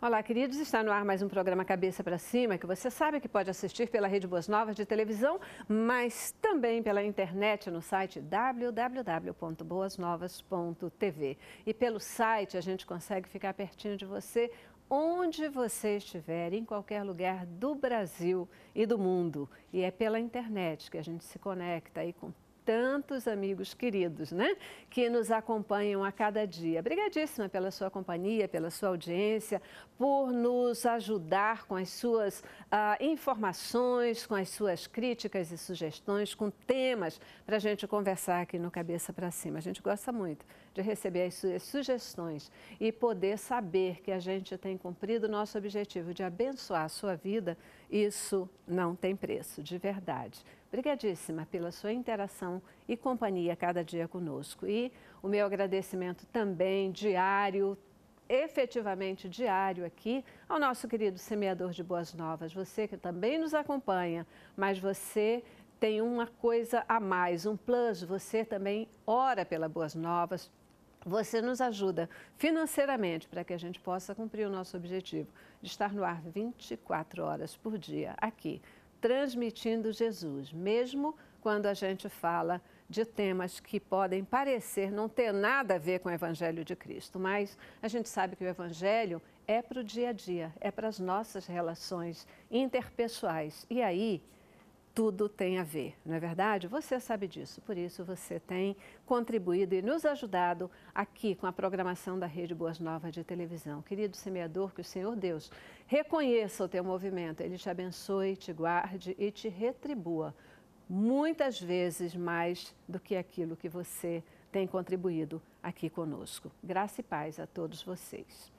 Olá, queridos. Está no ar mais um programa Cabeça para Cima, que você sabe que pode assistir pela Rede Boas Novas de televisão, mas também pela internet no site www.boasnovas.tv. E pelo site a gente consegue ficar pertinho de você onde você estiver, em qualquer lugar do Brasil e do mundo. E é pela internet que a gente se conecta aí com tantos amigos queridos, né? Que nos acompanham a cada dia. Obrigadíssima pela sua companhia, pela sua audiência, por nos ajudar com as suas ah, informações, com as suas críticas e sugestões, com temas para a gente conversar aqui no Cabeça para Cima. A gente gosta muito de receber as suas sugestões e poder saber que a gente tem cumprido o nosso objetivo de abençoar a sua vida. Isso não tem preço, de verdade. Obrigadíssima pela sua interação e companhia cada dia conosco. E o meu agradecimento também diário, efetivamente diário aqui, ao nosso querido semeador de boas novas, você que também nos acompanha, mas você tem uma coisa a mais, um plus, você também ora pela boas novas. Você nos ajuda financeiramente para que a gente possa cumprir o nosso objetivo de estar no ar 24 horas por dia aqui transmitindo Jesus, mesmo quando a gente fala de temas que podem parecer não ter nada a ver com o Evangelho de Cristo, mas a gente sabe que o Evangelho é para o dia a dia, é para as nossas relações interpessoais. E aí, tudo tem a ver, não é verdade? Você sabe disso, por isso você tem contribuído e nos ajudado aqui com a programação da Rede Boas Novas de Televisão. Querido semeador, que o Senhor Deus reconheça o teu movimento, ele te abençoe, te guarde e te retribua muitas vezes mais do que aquilo que você tem contribuído aqui conosco. Graça e paz a todos vocês.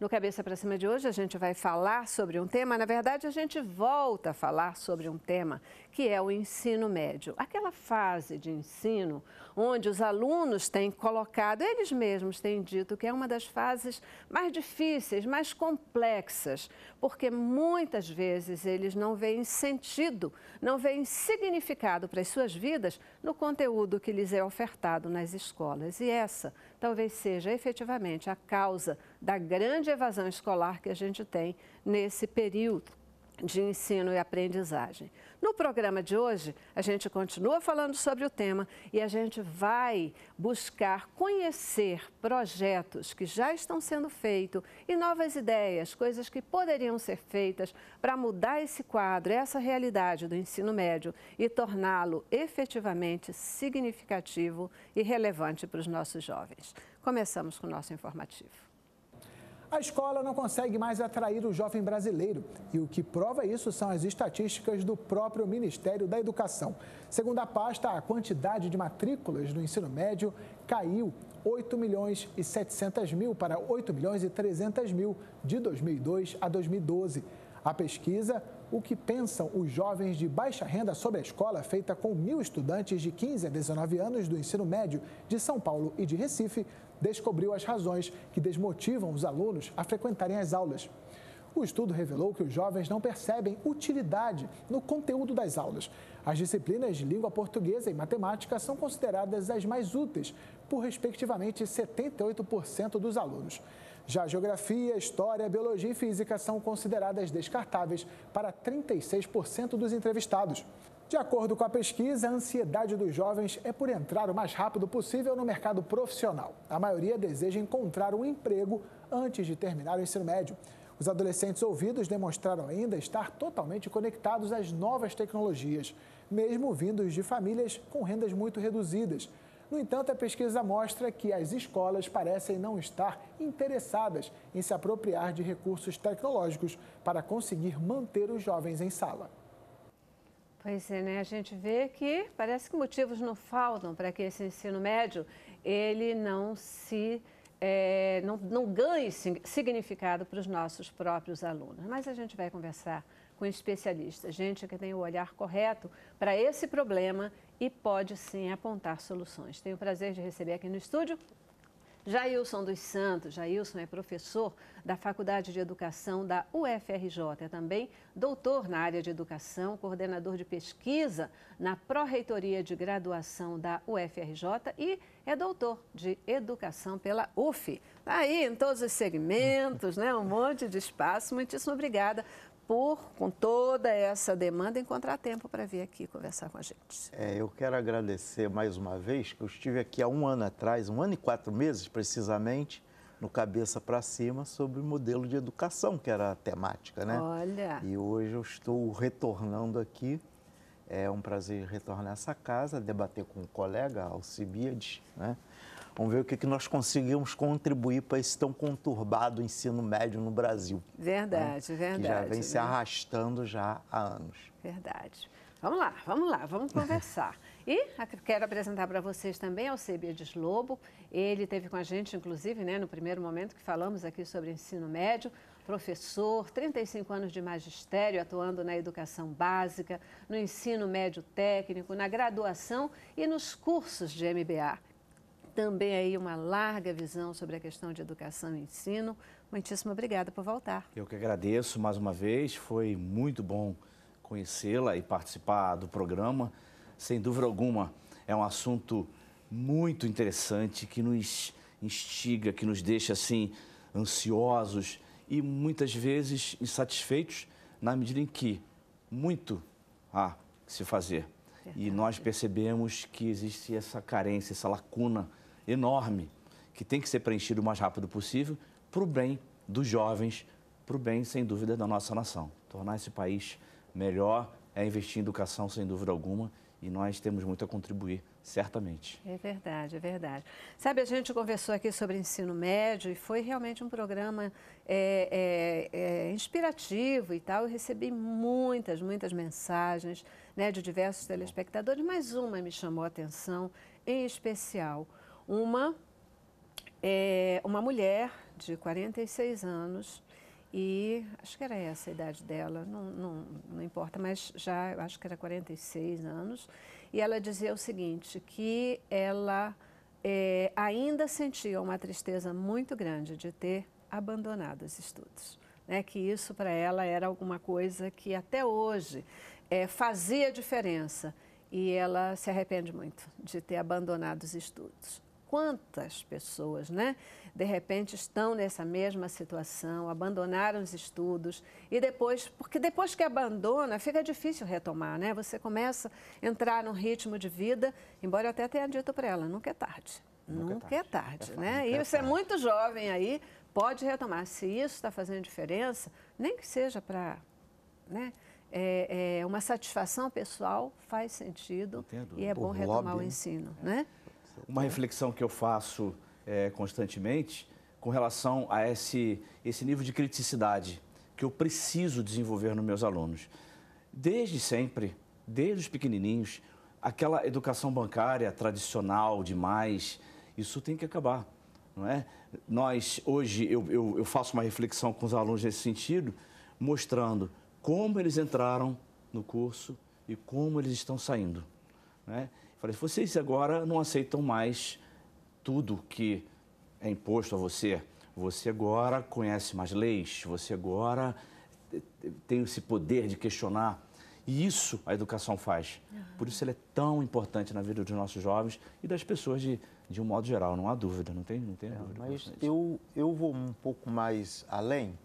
No Cabeça para Cima de hoje, a gente vai falar sobre um tema. Na verdade, a gente volta a falar sobre um tema que é o ensino médio. Aquela fase de ensino onde os alunos têm colocado, eles mesmos têm dito que é uma das fases mais difíceis, mais complexas, porque muitas vezes eles não veem sentido, não veem significado para as suas vidas no conteúdo que lhes é ofertado nas escolas. E essa talvez seja efetivamente a causa da grande evasão escolar que a gente tem nesse período de ensino e aprendizagem. No programa de hoje, a gente continua falando sobre o tema e a gente vai buscar conhecer projetos que já estão sendo feitos e novas ideias, coisas que poderiam ser feitas para mudar esse quadro, essa realidade do ensino médio e torná-lo efetivamente significativo e relevante para os nossos jovens. Começamos com o nosso informativo a escola não consegue mais atrair o jovem brasileiro. E o que prova isso são as estatísticas do próprio Ministério da Educação. Segundo a pasta, a quantidade de matrículas no ensino médio caiu 8 milhões e 700 mil para 8 milhões e 300 mil de 2002 a 2012. A pesquisa O que pensam os jovens de baixa renda sobre a escola, feita com mil estudantes de 15 a 19 anos do ensino médio de São Paulo e de Recife, descobriu as razões que desmotivam os alunos a frequentarem as aulas. O estudo revelou que os jovens não percebem utilidade no conteúdo das aulas. As disciplinas de língua portuguesa e matemática são consideradas as mais úteis, por respectivamente 78% dos alunos. Já geografia, história, biologia e física são consideradas descartáveis para 36% dos entrevistados. De acordo com a pesquisa, a ansiedade dos jovens é por entrar o mais rápido possível no mercado profissional. A maioria deseja encontrar um emprego antes de terminar o ensino médio. Os adolescentes ouvidos demonstraram ainda estar totalmente conectados às novas tecnologias, mesmo vindos de famílias com rendas muito reduzidas. No entanto, a pesquisa mostra que as escolas parecem não estar interessadas em se apropriar de recursos tecnológicos para conseguir manter os jovens em sala. Pois é, né? A gente vê que parece que motivos não faltam para que esse ensino médio ele não se é, não, não ganhe significado para os nossos próprios alunos. Mas a gente vai conversar com especialistas, gente que tem o olhar correto para esse problema e pode sim apontar soluções. Tenho o prazer de receber aqui no estúdio Jailson dos Santos. Jailson é professor da Faculdade de Educação da UFRJ. É também doutor na área de educação, coordenador de pesquisa na Pró-Reitoria de Graduação da UFRJ e é doutor de Educação pela UF. Tá aí, em todos os segmentos, né? um monte de espaço. Muitíssimo obrigada por, com toda essa demanda, encontrar tempo para vir aqui conversar com a gente. É, eu quero agradecer mais uma vez, que eu estive aqui há um ano atrás, um ano e quatro meses precisamente, no Cabeça para Cima, sobre o modelo de educação, que era a temática, né? Olha! E hoje eu estou retornando aqui. É um prazer retornar a essa casa, debater com um colega, Alcibiades, né? Vamos ver o que, nós conseguimos contribuir para esse tão conturbado ensino médio no Brasil. Verdade, né? verdade. Que já vem né? se arrastando já há anos. Verdade. Vamos lá, vamos lá, vamos conversar. E quero apresentar para vocês também Alcebiades é Lobo. Ele teve com a gente, inclusive, né, no primeiro momento que falamos aqui sobre ensino médio, professor, 35 anos de magistério, atuando na educação básica, no ensino médio técnico, na graduação e nos cursos de MBA também aí uma larga visão sobre a questão de educação e ensino. Muitíssimo obrigada por voltar. Eu que agradeço mais uma vez, foi muito bom conhecê-la e participar do programa. Sem dúvida alguma, é um assunto muito interessante que nos instiga, que nos deixa assim ansiosos e muitas vezes insatisfeitos na medida em que muito há que se fazer. Verdade. E nós percebemos que existe essa carência, essa lacuna enorme que tem que ser preenchido o mais rápido possível para o bem dos jovens, para o bem, sem dúvida, da nossa nação. Tornar esse país melhor é investir em educação, sem dúvida alguma, e nós temos muito a contribuir, certamente. É verdade, é verdade. Sabe, a gente conversou aqui sobre ensino médio e foi realmente um programa é, é, é, inspirativo e tal. Eu recebi muitas, muitas mensagens né, de diversos telespectadores, mas uma me chamou a atenção em especial uma, é, uma mulher de 46 anos e acho que era essa a idade dela, não, não, não importa, mas já acho que era 46 anos. E ela dizia o seguinte, que ela é, ainda sentia uma tristeza muito grande de ter abandonado os estudos. Né? Que isso para ela era alguma coisa que até hoje é, fazia diferença. E ela se arrepende muito de ter abandonado os estudos quantas pessoas, né, de repente estão nessa mesma situação, abandonaram os estudos e depois, porque depois que abandona, fica difícil retomar, né? Você começa a entrar num ritmo de vida, embora eu até tenha dito para ela, nunca é tarde. Nunca, é nunca é tarde, tarde é né? e é você é muito jovem aí, pode retomar. Se isso está fazendo diferença, nem que seja para, né? É, é, uma satisfação pessoal faz sentido Entendo. e é bom retomar lobby, o né? ensino, é. né? uma reflexão que eu faço é, constantemente com relação a esse, esse nível de criticidade que eu preciso desenvolver nos meus alunos. Desde sempre, desde os pequenininhos, aquela educação bancária tradicional demais, isso tem que acabar, não é? Nós, hoje, eu, eu, eu faço uma reflexão com os alunos nesse sentido, mostrando como eles entraram no curso e como eles estão saindo, né? Falei, vocês agora não aceitam mais tudo que é imposto a você. Você agora conhece mais leis, você agora tem esse poder de questionar. E isso a educação faz. Por isso ela é tão importante na vida dos nossos jovens e das pessoas de, de um modo geral, não há dúvida, não tem, não tem é, dúvida. Mas eu, eu vou um pouco mais além,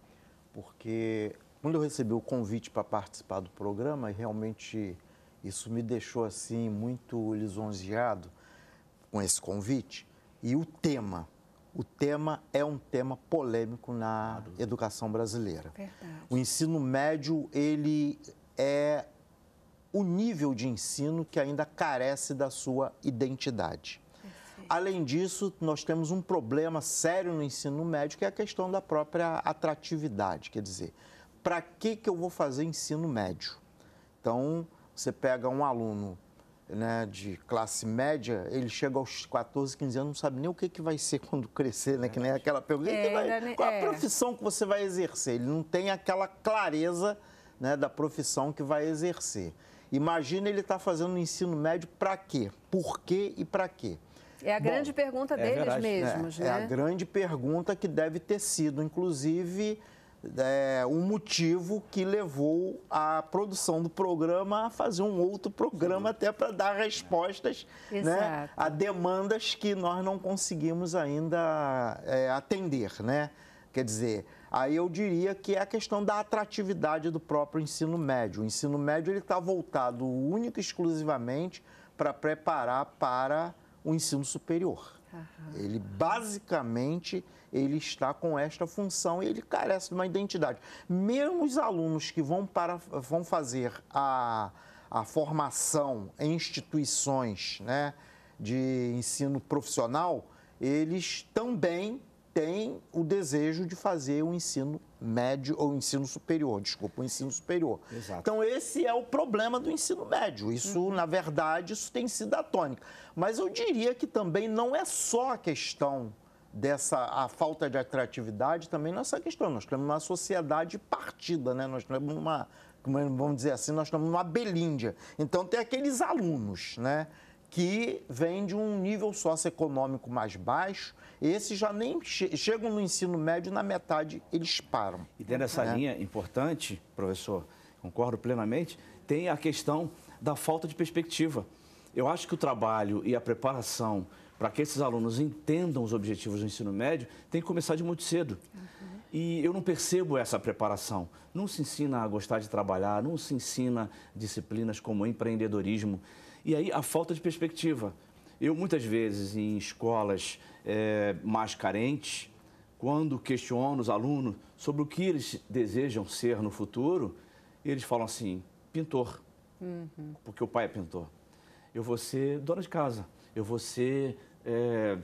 porque quando eu recebi o convite para participar do programa, realmente isso me deixou assim muito lisonjeado com esse convite. E o tema, o tema é um tema polêmico na educação brasileira. Verdade. O ensino médio, ele é o nível de ensino que ainda carece da sua identidade. Além disso, nós temos um problema sério no ensino médio, que é a questão da própria atratividade, quer dizer, para que, que eu vou fazer ensino médio? Então, você pega um aluno né, de classe média, ele chega aos 14, 15 anos, não sabe nem o que, que vai ser quando crescer, né? Que nem aquela pergunta. É, vai, qual a é. profissão que você vai exercer? Ele não tem aquela clareza né, da profissão que vai exercer. Imagina ele estar tá fazendo o ensino médio para quê? Por quê e para quê? É a Bom, grande pergunta é deles verdade. mesmos, é, né? É a né? grande pergunta que deve ter sido, inclusive é, um motivo que levou a produção do programa a fazer um outro programa Sim. até para dar respostas né, a demandas que nós não conseguimos ainda é, atender, né? Quer dizer, aí eu diria que é a questão da atratividade do próprio ensino médio. O ensino médio ele está voltado única e exclusivamente para preparar para o ensino superior. Ele basicamente ele está com esta função e ele carece de uma identidade. Mesmo os alunos que vão, para, vão fazer a, a formação em instituições né, de ensino profissional, eles também tem o desejo de fazer o ensino médio ou ensino superior, desculpa, o ensino superior. Exato. Então esse é o problema do ensino médio. Isso, uhum. na verdade, isso tem sido a tônica. Mas eu diria que também não é só a questão dessa a falta de atratividade, também nessa é questão. Nós temos uma sociedade partida, né? Nós temos uma, é vamos dizer assim, nós temos uma belíndia. Então tem aqueles alunos, né? que vêm de um nível socioeconômico mais baixo, esses já nem che chegam no ensino médio, na metade eles param. E dentro dessa é. linha importante, professor, concordo plenamente, tem a questão da falta de perspectiva. Eu acho que o trabalho e a preparação para que esses alunos entendam os objetivos do ensino médio tem que começar de muito cedo. E eu não percebo essa preparação. Não se ensina a gostar de trabalhar, não se ensina disciplinas como empreendedorismo. E aí a falta de perspectiva. Eu, muitas vezes, em escolas é, mais carentes, quando questiono os alunos sobre o que eles desejam ser no futuro, eles falam assim: pintor, uhum. porque o pai é pintor. Eu vou ser dona de casa, eu vou ser é,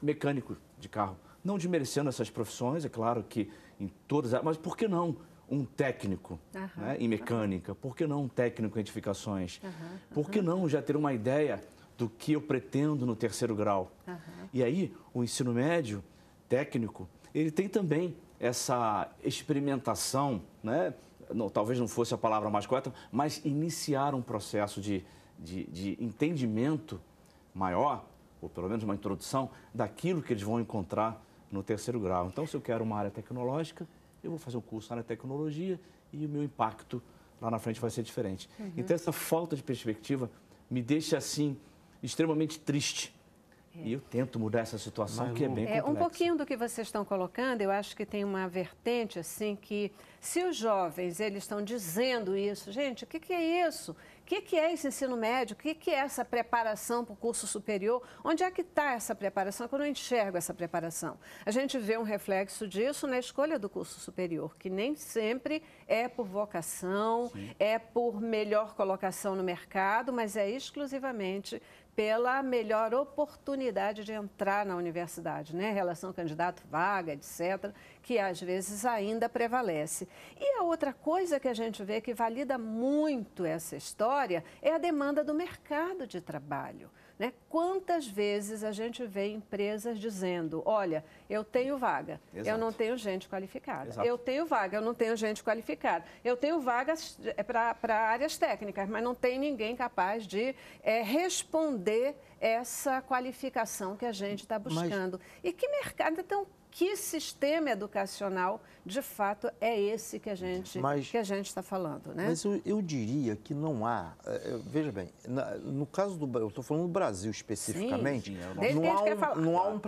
mecânico de carro. Não desmerecendo essas profissões, é claro que em todas, mas por que não? um técnico uhum, né, em mecânica? Por que não um técnico em edificações? Por que não já ter uma ideia do que eu pretendo no terceiro grau? E aí, o ensino médio técnico, ele tem também essa experimentação, né? Não, talvez não fosse a palavra mais correta, mas iniciar um processo de, de, de entendimento maior, ou pelo menos uma introdução, daquilo que eles vão encontrar no terceiro grau. Então, se eu quero uma área tecnológica, eu vou fazer um curso na tecnologia e o meu impacto lá na frente vai ser diferente. Uhum. Então, essa falta de perspectiva me deixa, assim, extremamente triste. É. E eu tento mudar essa situação, Mas, que é bem é, complexa. Um pouquinho do que vocês estão colocando, eu acho que tem uma vertente, assim, que se os jovens, eles estão dizendo isso, gente, o que, que é isso? que, que é esse ensino médio, o que, que é essa preparação para o curso superior, onde é que está essa preparação, é Quando eu não enxergo essa preparação. A gente vê um reflexo disso na escolha do curso superior, que nem sempre é por vocação, Sim. é por melhor colocação no mercado, mas é exclusivamente pela melhor oportunidade de entrar na universidade, né? Relação candidato-vaga, etc., que às vezes ainda prevalece. E a outra coisa que a gente vê que valida muito essa história é a demanda do mercado de trabalho. Né? Quantas vezes a gente vê empresas dizendo: olha, eu tenho vaga, Exato. eu não tenho gente qualificada. Exato. Eu tenho vaga, eu não tenho gente qualificada. Eu tenho vagas eh, para áreas técnicas, mas não tem ninguém capaz de é, responder essa qualificação que a gente está buscando. Mas... E que mercado tão que sistema educacional de fato é esse que a gente mas, que a gente está falando, né? Mas eu, eu, diria que não há, é, é, veja bem, no caso do eu estou falando do Brasil especificamente, é não, há um, não, há um,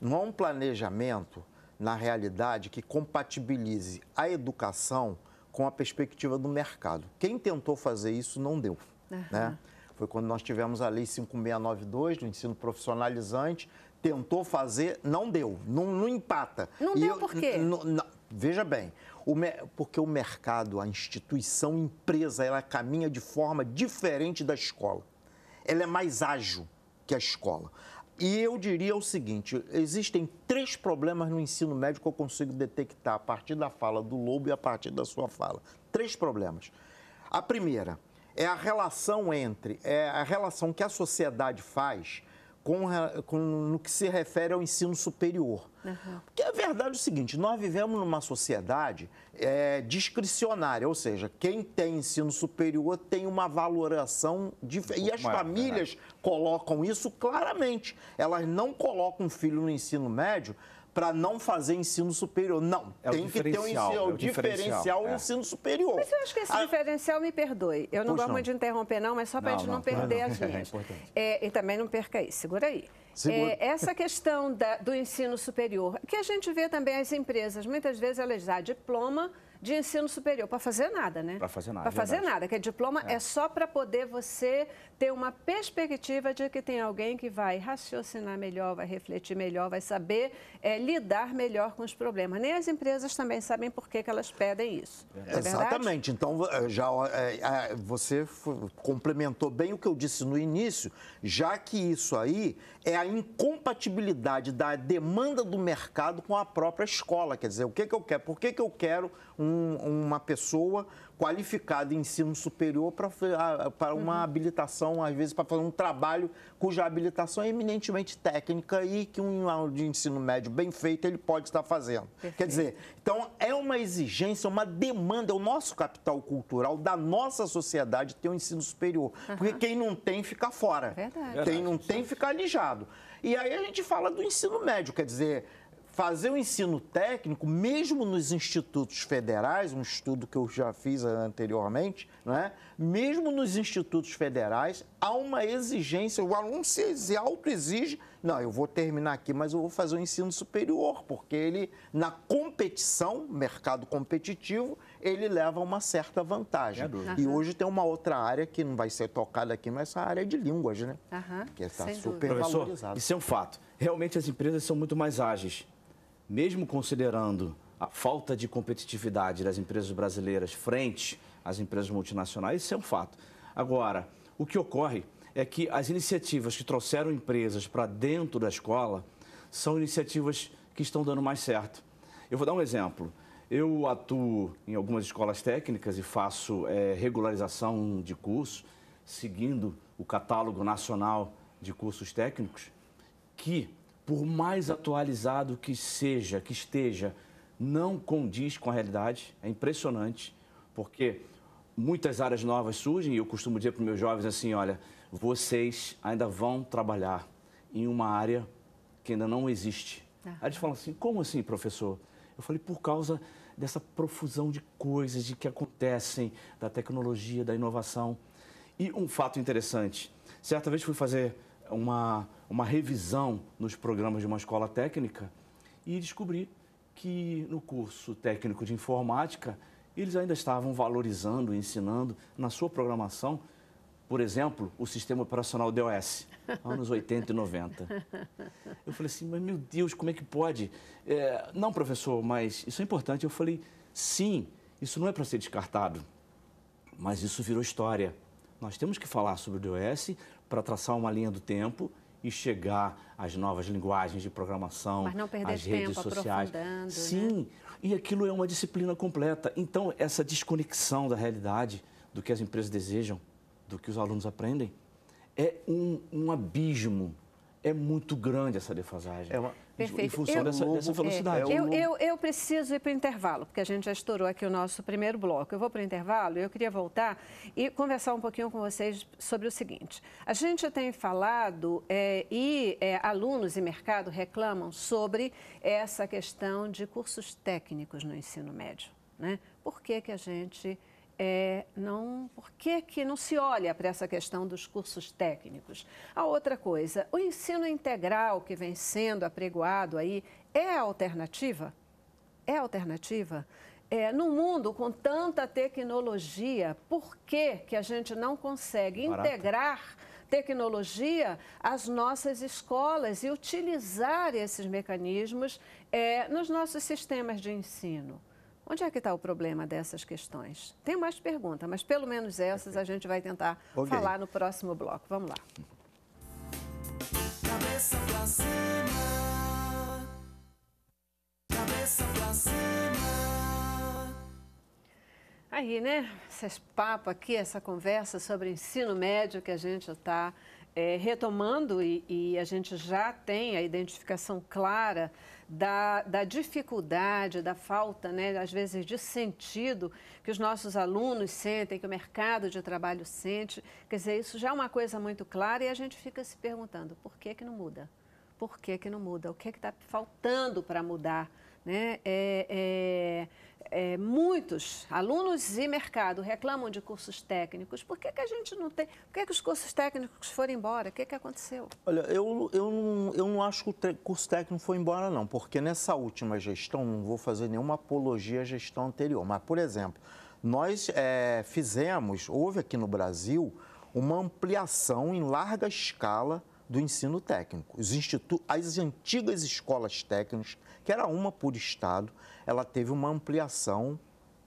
não há um planejamento na realidade que compatibilize a educação com a perspectiva do mercado. Quem tentou fazer isso não deu, uhum. né? Foi quando nós tivemos a Lei 5692 do ensino profissionalizante, tentou fazer, não deu, não, não empata. Não e deu eu, por quê? Veja bem, o porque o mercado, a instituição, a empresa, ela caminha de forma diferente da escola. Ela é mais ágil que a escola. E eu diria o seguinte: existem três problemas no ensino médio que eu consigo detectar a partir da fala do Lobo e a partir da sua fala. Três problemas. A primeira é a relação entre, é a relação que a sociedade faz com, com, no que se refere ao ensino superior. Uhum. Porque a verdade é o seguinte: nós vivemos numa sociedade é, discricionária, ou seja, quem tem ensino superior tem uma valoração diferente. Um e as maior, né? famílias colocam isso claramente. Elas não colocam um filho no ensino médio para não fazer ensino superior. Não, é tem que ter um ensino, é diferencial no é. ensino superior. Mas eu acho que esse ah, diferencial, me perdoe, eu não gosto não. muito de interromper não, mas só para a gente não, não perder as linhas. É, é e também não perca aí, segura aí. É, essa questão da, do ensino superior, que a gente vê também as empresas, muitas vezes elas dão diploma de ensino superior para fazer nada, né? Para fazer nada. Para fazer nada, que é diploma é, é só para poder você ter uma perspectiva de que tem alguém que vai raciocinar melhor, vai refletir melhor, vai saber é, lidar melhor com os problemas. Nem as empresas também sabem por que, que elas pedem isso. É Exatamente. Então, eh, já eh, eh, você complementou bem o que eu disse no início, já que isso aí é a incompatibilidade da demanda do mercado com a própria escola. Quer dizer, o que, que eu quero? Por que, que eu quero um, uma pessoa qualificada em ensino superior para uma uhum. habilitação, às vezes para fazer um trabalho cuja habilitação é eminentemente técnica e que um de ensino médio bem feito ele pode estar fazendo. Perfeito. Quer dizer, então é uma exigência, uma demanda, é o nosso capital cultural da nossa sociedade ter um ensino superior. Uhum. Porque quem não tem fica fora. Verdade. Quem não tem fica alijado. E aí a gente fala do ensino médio, quer dizer, fazer o ensino técnico, mesmo nos institutos federais, um estudo que eu já fiz anteriormente, né? mesmo nos institutos federais, há uma exigência, o aluno se auto-exige, não, eu vou terminar aqui, mas eu vou fazer o um ensino superior, porque ele, na competição, mercado competitivo, ele leva uma certa vantagem. E hoje tem uma outra área que não vai ser tocada aqui, mas essa área é de línguas, né? Uhum. Que está super valorizada. isso é um fato. Realmente as empresas são muito mais ágeis mesmo considerando a falta de competitividade das empresas brasileiras frente às empresas multinacionais, isso é um fato. Agora, o que ocorre é que as iniciativas que trouxeram empresas para dentro da escola são iniciativas que estão dando mais certo. Eu vou dar um exemplo. Eu atuo em algumas escolas técnicas e faço é, regularização de curso, seguindo o catálogo nacional de cursos técnicos, que por mais atualizado que seja, que esteja, não condiz com a realidade. É impressionante, porque muitas áreas novas surgem e eu costumo dizer para os meus jovens assim, olha, vocês ainda vão trabalhar em uma área que ainda não existe. Ah. Aí eles falam assim, como assim, professor? Eu falei, por causa dessa profusão de coisas de que acontecem, da tecnologia, da inovação. E um fato interessante, certa vez fui fazer uma uma revisão nos programas de uma escola técnica e descobri que no curso técnico de informática eles ainda estavam valorizando, ensinando na sua programação, por exemplo, o sistema operacional DOS, anos 80 e 90. Eu falei assim, mas meu Deus, como é que pode? É, não, professor, mas isso é importante. Eu falei, sim, isso não é para ser descartado, mas isso virou história. Nós temos que falar sobre o DOS para traçar uma linha do tempo e chegar às novas linguagens de programação, Mas não perder às tempo redes sociais. Né? Sim, né? e aquilo é uma disciplina completa. Então, essa desconexão da realidade, do que as empresas desejam, do que os alunos aprendem, é um, um abismo é muito grande essa defasagem. É uma... Perfeito. Em função eu, dessa, dessa, é, velocidade. É, eu, eu, eu, preciso ir para o intervalo, porque a gente já estourou aqui o nosso primeiro bloco. Eu vou para o intervalo e eu queria voltar e conversar um pouquinho com vocês sobre o seguinte. A gente tem falado é, e é, alunos e mercado reclamam sobre essa questão de cursos técnicos no ensino médio. Né? Por que, que a gente é, não, por que, que não se olha para essa questão dos cursos técnicos? A outra coisa, o ensino integral que vem sendo apregoado aí é alternativa? É alternativa? É, no mundo com tanta tecnologia, por que, que a gente não consegue Barata. integrar tecnologia às nossas escolas e utilizar esses mecanismos é, nos nossos sistemas de ensino? Onde é que está o problema dessas questões? Tem mais perguntas, mas pelo menos essas a gente vai tentar okay. falar no próximo bloco. Vamos lá. Cabeça pra cima. Cabeça pra cima. Aí, né? Esse papo aqui, essa conversa sobre ensino médio que a gente está é, eh, retomando e, e a gente já tem a identificação clara da, da dificuldade, da falta, né, às vezes, de sentido que os nossos alunos sentem, que o mercado de trabalho sente. Quer dizer, isso já é uma coisa muito clara e a gente fica se perguntando por que, que não muda? Por que, que não muda? O que é está faltando para mudar? Né? É, é, é, muitos alunos e mercado reclamam de cursos técnicos. Por que, que a gente não tem? Por que, que os cursos técnicos foram embora? O que, que aconteceu? Olha, eu, eu, não, eu não acho que o curso técnico foi embora, não, porque nessa última gestão, não vou fazer nenhuma apologia à gestão anterior, mas, por exemplo, nós é, fizemos, houve aqui no Brasil, uma ampliação em larga escala do ensino técnico. Os institu as antigas escolas técnicas, que era uma por estado, ela teve uma ampliação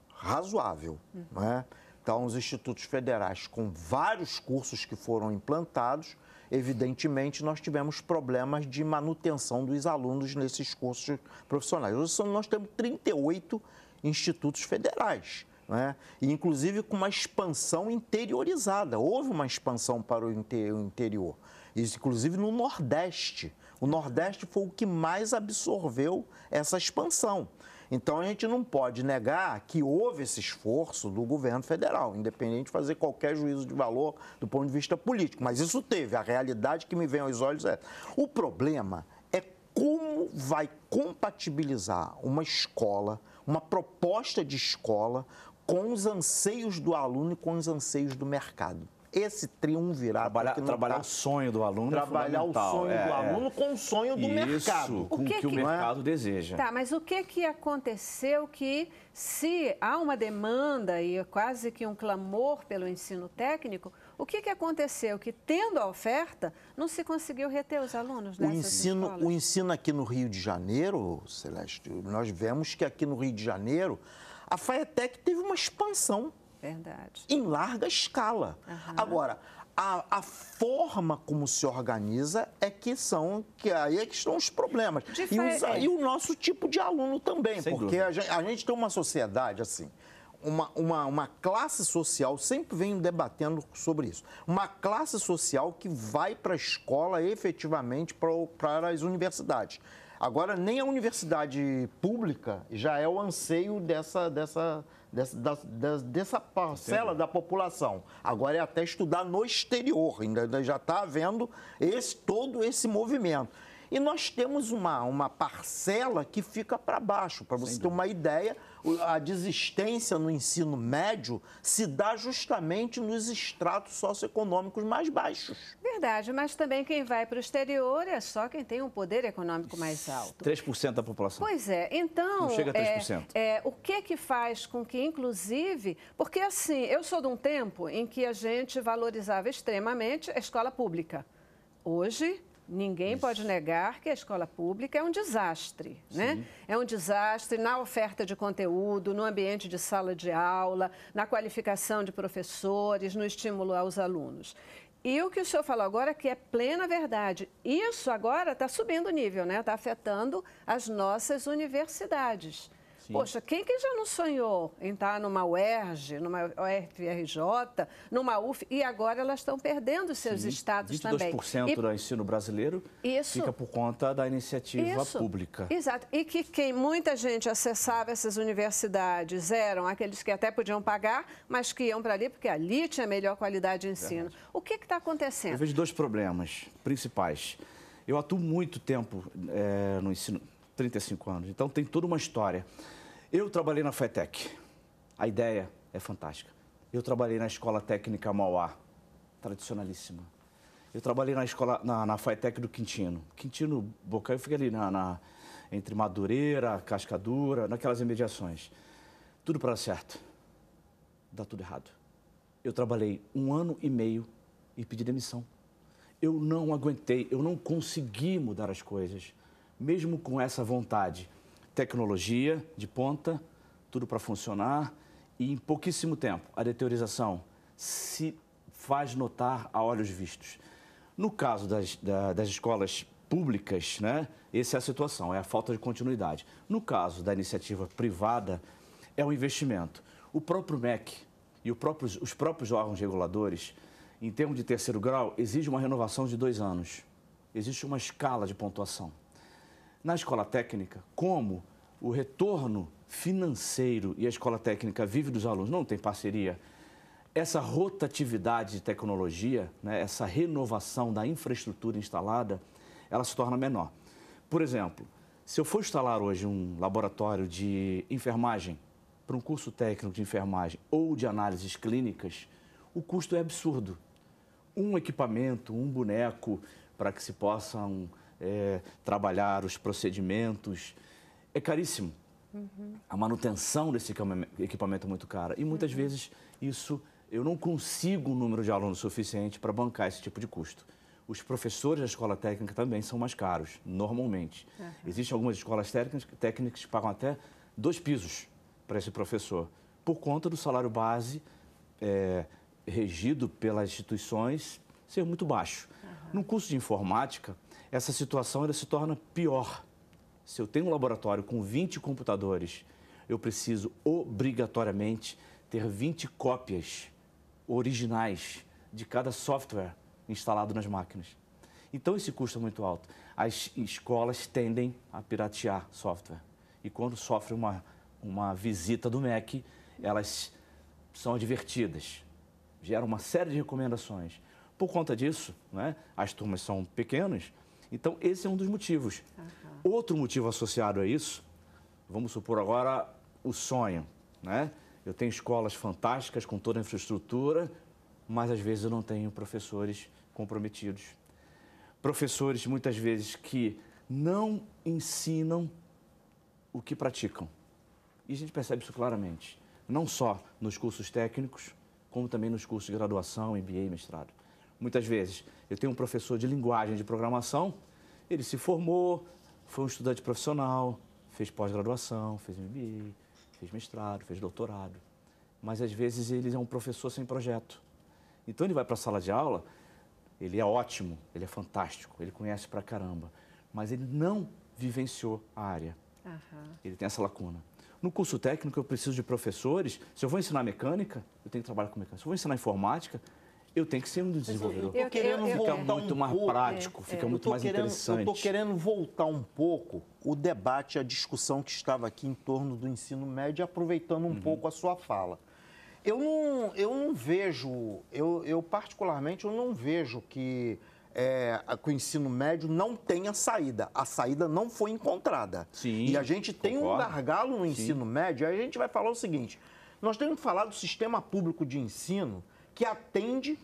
razoável. Uhum. Né? Então, os institutos federais, com vários cursos que foram implantados, evidentemente, nós tivemos problemas de manutenção dos alunos nesses cursos profissionais. Hoje, nós temos 38 institutos federais. Né? E, inclusive com uma expansão interiorizada. Houve uma expansão para o interior inclusive no Nordeste. O Nordeste foi o que mais absorveu essa expansão. Então a gente não pode negar que houve esse esforço do governo federal, independente de fazer qualquer juízo de valor do ponto de vista político. Mas isso teve, a realidade que me vem aos olhos é. O problema é como vai compatibilizar uma escola, uma proposta de escola, com os anseios do aluno e com os anseios do mercado esse triunvirato. Trabalhar, trabalhar tá... o sonho do aluno. É trabalhar é o sonho é, do aluno com o sonho do Isso, mercado. Com o que, que, que o mercado deseja. Tá, mas o que, que aconteceu que se há uma demanda e quase que um clamor pelo ensino técnico, o que, que aconteceu? Que, tendo a oferta, não se conseguiu reter os alunos o ensino, escolas. O ensino aqui no Rio de Janeiro, Celeste, nós vemos que aqui no Rio de Janeiro, a FAETEC teve uma expansão Verdade. Em larga escala. Uhum. Agora, a, a, forma como se organiza é que são que aí é que estão os problemas e, os, e, o nosso tipo de aluno também Sem porque a gente, a gente, tem uma sociedade assim uma, uma, uma classe social, sempre venho debatendo sobre isso, uma classe social que vai para a escola efetivamente para as universidades. Agora, nem a universidade pública já é o anseio dessa, dessa, dessa, dessa, dessa parcela Entendi. da população. Agora é até estudar no exterior, ainda já está havendo esse, todo esse movimento. E nós temos uma, uma parcela que fica para baixo. Para você ter uma ideia, a desistência no ensino médio se dá justamente nos estratos socioeconômicos mais baixos. Verdade, mas também quem vai para o exterior é só quem tem um poder econômico mais alto. 3% da população. Pois é, então. Não chega a 3%. É, é, o que que faz com que, inclusive. Porque assim, eu sou de um tempo em que a gente valorizava extremamente a escola pública. Hoje, Ninguém Isso. pode negar que a escola pública é um desastre, né? Sim. né? É um desastre na oferta de conteúdo, no ambiente de sala de aula, na qualificação de professores, no estímulo aos alunos. E o que o senhor falou agora é que é plena verdade. Isso agora está subindo o nível, né? Está afetando as nossas universidades. Sim. Poxa, quem que já não sonhou entrar numa UERJ, numa UFRJ, numa UF, e agora elas estão perdendo seus Sim, status 22% também. 22% e... do ensino brasileiro Isso. fica por conta da iniciativa Isso. pública. Exato. E que quem muita gente acessava essas universidades eram aqueles que até podiam pagar, mas que iam para ali porque ali tinha melhor qualidade de ensino. Verdade. O que está acontecendo? Eu vejo dois problemas principais. Eu atuo muito tempo é, no ensino 35 anos. Então tem toda uma história. Eu trabalhei na FETEC. A ideia é fantástica. Eu trabalhei na Escola Técnica Mauá, tradicionalíssima. Eu trabalhei na escola, na, na FATEC do Quintino. Quintino Bocaio fiquei ali na, na, entre Madureira, Cascadura, naquelas imediações. Tudo para certo. Dá tudo errado. Eu trabalhei um ano e meio e pedi demissão. Eu não aguentei, eu não consegui mudar as coisas mesmo com essa vontade, tecnologia de ponta, tudo para funcionar e em pouquíssimo tempo a deteriorização se faz notar a olhos vistos. No caso das, da, das escolas públicas, né, essa é a situação, é a falta de continuidade. No caso da iniciativa privada, é o investimento. O próprio MEC e o próprio, os próprios órgãos reguladores, em termos de terceiro grau, exige uma renovação de dois anos. Existe uma escala de pontuação na escola técnica, como o retorno financeiro e a escola técnica vive dos alunos, não tem parceria. Essa rotatividade de tecnologia, né, essa renovação da infraestrutura instalada, ela se torna menor. Por exemplo, se eu for instalar hoje um laboratório de enfermagem para um curso técnico de enfermagem ou de análises clínicas, o custo é absurdo. Um equipamento, um boneco para que se possam é, trabalhar os procedimentos. É caríssimo. Uhum. A manutenção desse equipamento é muito cara. E muitas uhum. vezes isso eu não consigo um número de alunos suficiente para bancar esse tipo de custo. Os professores da escola técnica também são mais caros, normalmente. Uhum. Existem algumas escolas técnicas que pagam até dois pisos para esse professor, por conta do salário base é, regido pelas instituições ser muito baixo. Uhum. No curso de informática, essa situação ela se torna pior. Se eu tenho um laboratório com 20 computadores, eu preciso obrigatoriamente ter 20 cópias originais de cada software instalado nas máquinas. Então esse custo é muito alto. As escolas tendem a piratear software. E quando sofre uma, uma visita do MEC, elas são advertidas. Geram uma série de recomendações. Por conta disso, né, as turmas são pequenas, então, esse é um dos motivos. Uhum. Outro motivo associado a isso, vamos supor agora o sonho, né? Eu tenho escolas fantásticas com toda a infraestrutura, mas às vezes eu não tenho professores comprometidos. Professores, muitas vezes, que não ensinam o que praticam. E a gente percebe isso claramente, não só nos cursos técnicos, como também nos cursos de graduação, MBA e mestrado muitas vezes. Eu tenho um professor de linguagem de programação, ele se formou, foi um estudante profissional, fez pós-graduação, fez MBA, fez mestrado, fez doutorado. Mas às vezes ele é um professor sem projeto. Então ele vai para a sala de aula, ele é ótimo, ele é fantástico, ele conhece pra caramba, mas ele não vivenciou a área. Uhum. Ele tem essa lacuna. No curso técnico, eu preciso de professores. Se eu vou ensinar mecânica, eu tenho que trabalhar com mecânica. Se eu vou ensinar informática, eu tenho que ser um desenvolvedor. Eu, eu, eu querendo eu, voltar fica muito um mais pouco, prático, é, fica é, muito mais querendo, interessante. Eu estou querendo voltar um pouco o debate, a discussão que estava aqui em torno do ensino médio, aproveitando um uhum. pouco a sua fala. Eu não, eu não vejo, eu, eu particularmente eu não vejo que, é, que o ensino médio não tenha saída. A saída não foi encontrada. Sim, e a gente tem concordo. um gargalo no ensino Sim. médio, aí a gente vai falar o seguinte: nós temos que falar do sistema público de ensino que atende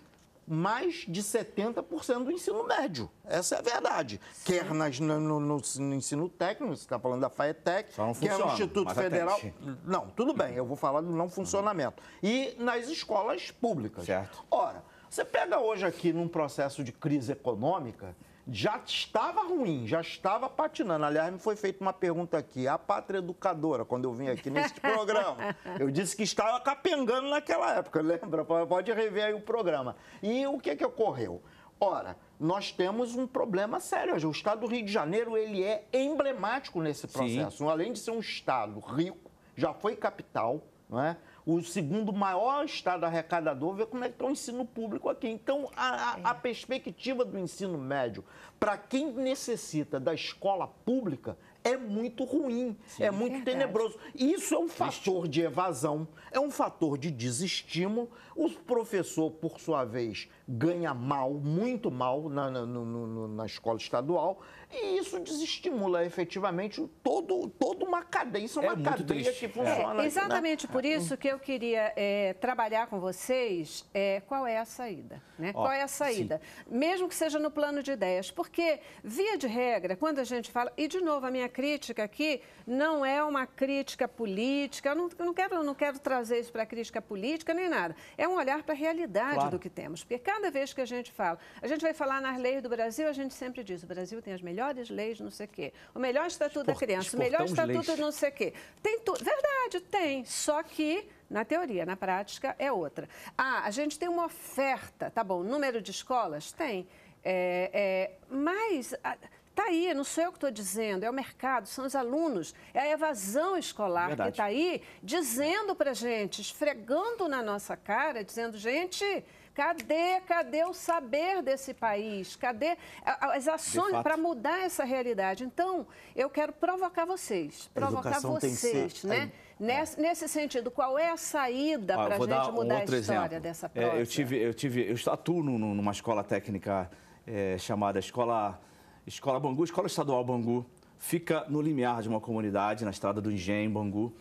mais de 70% do ensino médio. Essa é a verdade. Sim. Quer nas, no, no, no, ensino técnico, você está falando da FAETEC, quer é no Instituto Federal. Atende. Não, tudo bem, eu vou falar do não uhum. funcionamento. E nas escolas públicas. Certo. Ora, você pega hoje aqui num processo de crise econômica, já estava ruim, já estava patinando. Aliás, me foi feita uma pergunta aqui, a pátria educadora, quando eu vim aqui neste programa. Eu disse que estava capengando naquela época, lembra? Pode rever aí o programa. E o que, que ocorreu? Ora, nós temos um problema sério O estado do Rio de Janeiro, ele é emblemático nesse processo. Sim. Além de ser um estado rico, já foi capital, não é? o segundo maior estado arrecadador, ver como é que está o ensino público aqui. Então, a, a, é. a perspectiva do ensino médio para quem necessita da escola pública é muito ruim, Sim, é muito verdade. tenebroso. Isso é um fator de evasão, é um fator de desestímulo. O professor, por sua vez, ganha mal, muito mal na, na escola estadual, e isso desestimula efetivamente todo, toda uma cadeia. é uma é cadeia triste. que é. funciona. Né? É, exatamente né? por é. isso que eu queria é, trabalhar com vocês é, qual é a saída. Né? Ó, qual é a saída? Sim. Mesmo que seja no plano de ideias. Porque, via de regra, quando a gente fala, e de novo a minha crítica aqui não é uma crítica política, eu não, não, quero, não quero trazer isso para crítica política nem nada. É um olhar para a realidade claro. do que temos. Porque cada vez que a gente fala, a gente vai falar nas leis do Brasil, a gente sempre diz: o Brasil tem as melhores leis, não sei o quê. O melhor estatuto da criança, o melhor estatuto leis. não sei o quê. Tem tudo. Verdade, tem. Só que na teoria, na prática é outra. Ah, a gente tem uma oferta, tá bom, número de escolas? Tem. É, é, mas. A Está aí, não sou eu que estou dizendo, é o mercado, são os alunos, é a evasão escolar Verdade. que está aí dizendo para gente, esfregando na nossa cara, dizendo, gente, Cadê, cadê o saber desse país? Cadê as ações para mudar essa realidade? Então, eu quero provocar vocês, provocar vocês, né? Nesse, é. nesse, sentido, qual é a saída para a gente mudar um a história exemplo. dessa prova? É, eu tive, eu tive, eu estatuo numa escola técnica é, chamada Escola Escola Bangu, Escola Estadual Bangu, fica no limiar de uma comunidade, na estrada do Engenho, em Bangu.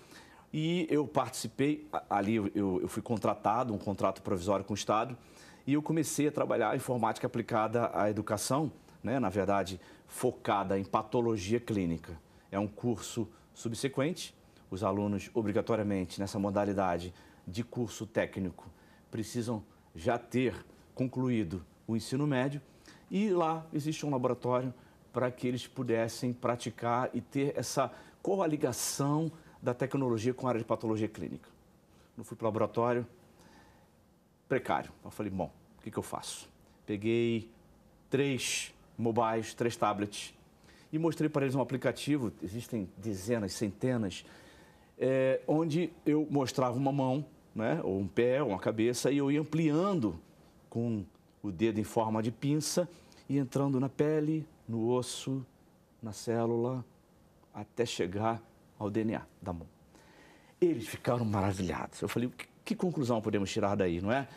E eu participei, ali eu, eu fui contratado, um contrato provisório com o Estado, e eu comecei a trabalhar informática aplicada à educação, né, na verdade, focada em patologia clínica. É um curso subsequente, os alunos, obrigatoriamente, nessa modalidade de curso técnico, precisam já ter concluído o ensino médio e lá existe um laboratório para que eles pudessem praticar e ter essa coaligação da tecnologia com a área de patologia clínica. Eu fui para o laboratório, precário. Eu falei, bom, o que, que eu faço? Peguei três mobiles, três tablets e mostrei para eles um aplicativo, existem dezenas, centenas, é, onde eu mostrava uma mão, né, ou um pé, ou uma cabeça, e eu ia ampliando com o dedo em forma de pinça e entrando na pele, no osso, na célula, até chegar ao DNA da mão. Eles ficaram maravilhados. Eu falei, que conclusão podemos tirar daí, não é?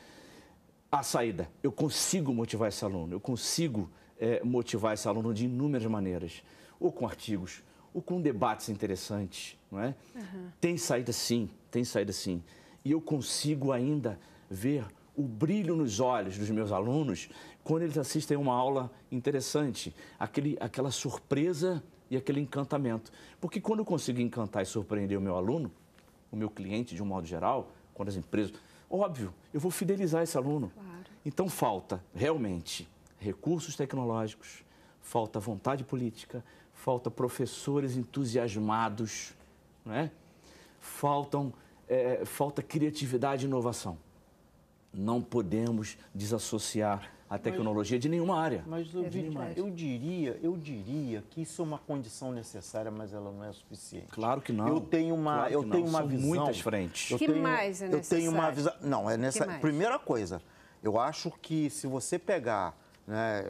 A saída. Eu consigo motivar esse aluno, eu consigo é, motivar esse aluno de inúmeras maneiras, ou com artigos, ou com debates interessantes, não é? Uhum. Tem saída sim, tem saída sim. E eu consigo ainda ver o brilho nos olhos dos meus alunos quando eles assistem uma aula interessante, aquele, aquela surpresa e aquele encantamento. Porque quando eu consigo encantar e surpreender o meu aluno, o meu cliente de um modo geral, quando as empresas. Óbvio, eu vou fidelizar esse aluno. Claro. Então falta realmente recursos tecnológicos, falta vontade política, falta professores entusiasmados, não é? Faltam, é, falta criatividade e inovação não podemos desassociar a tecnologia mas, de nenhuma área. Mas eu, é diria, eu, diria, eu diria que isso é uma condição necessária, mas ela não é suficiente. Claro que não. Eu tenho uma, claro eu tenho não. uma São visão. Muitas frentes. Eu que tenho, mais é necessário? Eu tenho uma visão. Não, é nessa. Primeira coisa, eu acho que se você pegar né,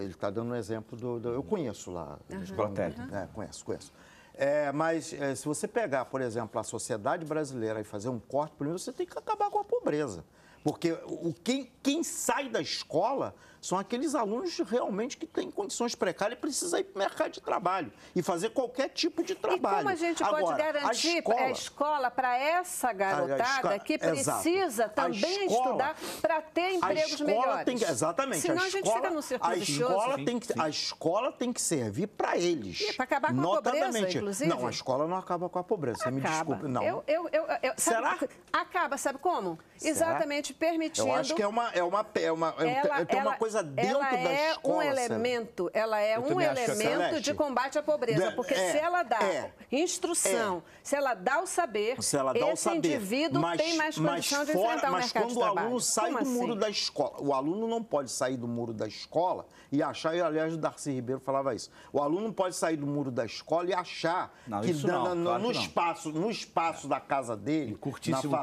ele está dando um exemplo do, do, Eu conheço lá. Uhum. Protério. Uhum. conheço, conheço. É, mas é, se você pegar, por exemplo, a sociedade brasileira e fazer um corte, primeiro você tem que acabar com a pobreza. Porque o, quem, quem sai da escola são aqueles alunos realmente que têm condições precárias e precisam ir para o mercado de trabalho e fazer qualquer tipo de trabalho. E como a gente Agora, pode garantir a escola, escola para essa garotada que precisa exato. também escola, estudar para ter empregos melhores? Tem que, exatamente. Senão a, a gente fica no circuito a escola tem que, A escola tem que servir para eles. para acabar com Notadamente. a pobreza, inclusive? Não, a escola não acaba com a pobreza, acaba. me desculpe. Não. Eu, eu, eu, eu Será? acaba, sabe como? Será? Exatamente, permitindo... Eu acho que é uma, é uma, é uma, é, é uma ela, coisa pobreza dentro ela da é escola. Um elemento, ela é um é elemento de combate à pobreza, porque é, se ela dá é, instrução, é. se ela dá o saber, se ela dá esse o saber, indivíduo mas, tem mais condição de fora, enfrentar o mercado de trabalho. Mas quando o aluno sai Como do assim? muro da escola, o aluno não pode sair do muro da escola e achar, e aliás, o Darcy Ribeiro falava isso. O aluno não pode sair do muro da escola e achar não, que claro no, espaço, no espaço da casa dele, na favela,